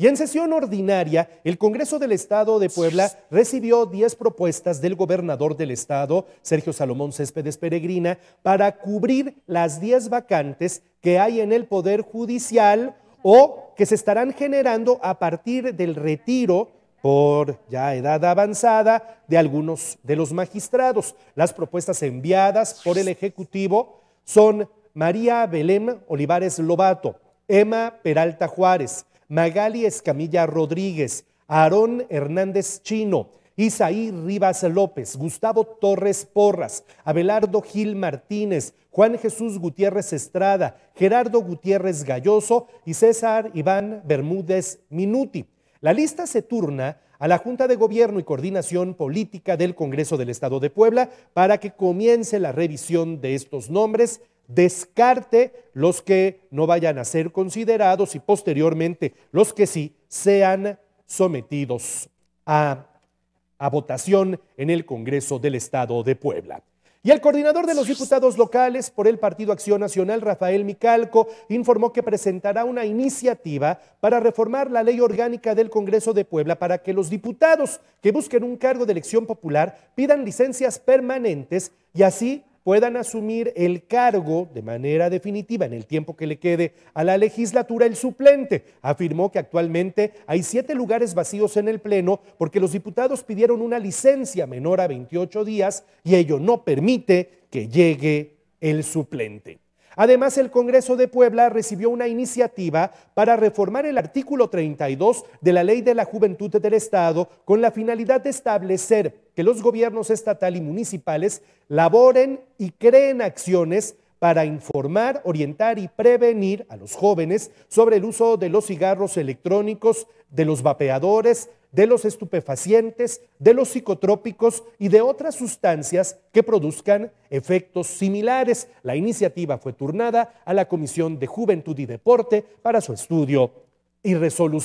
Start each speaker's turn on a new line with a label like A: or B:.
A: Y en sesión ordinaria, el Congreso del Estado de Puebla recibió 10 propuestas del gobernador del Estado, Sergio Salomón Céspedes Peregrina, para cubrir las 10 vacantes que hay en el Poder Judicial o que se estarán generando a partir del retiro por ya edad avanzada de algunos de los magistrados. Las propuestas enviadas por el Ejecutivo son María Belén Olivares Lobato, Emma Peralta Juárez, Magali Escamilla Rodríguez, Aarón Hernández Chino, Isaí Rivas López, Gustavo Torres Porras, Abelardo Gil Martínez, Juan Jesús Gutiérrez Estrada, Gerardo Gutiérrez Galloso y César Iván Bermúdez Minuti. La lista se turna a la Junta de Gobierno y Coordinación Política del Congreso del Estado de Puebla para que comience la revisión de estos nombres descarte los que no vayan a ser considerados y posteriormente los que sí sean sometidos a, votación en el Congreso del Estado de Puebla. Y el coordinador de los diputados locales por el Partido Acción Nacional, Rafael Micalco, informó que presentará una iniciativa para reformar la ley orgánica del Congreso de Puebla para que los diputados que busquen un cargo de elección popular pidan licencias permanentes y así puedan asumir el cargo de manera definitiva en el tiempo que le quede a la legislatura el suplente. Afirmó que actualmente hay siete lugares vacíos en el Pleno porque los diputados pidieron una licencia menor a 28 días y ello no permite que llegue el suplente. Además, el Congreso de Puebla recibió una iniciativa para reformar el artículo 32 de la Ley de la Juventud del Estado con la finalidad de establecer que los gobiernos estatal y municipales laboren y creen acciones para informar, orientar y prevenir a los jóvenes sobre el uso de los cigarros electrónicos, de los vapeadores, de los estupefacientes, de los psicotrópicos y de otras sustancias que produzcan efectos similares. La iniciativa fue turnada a la Comisión de Juventud y Deporte para su estudio y resolución.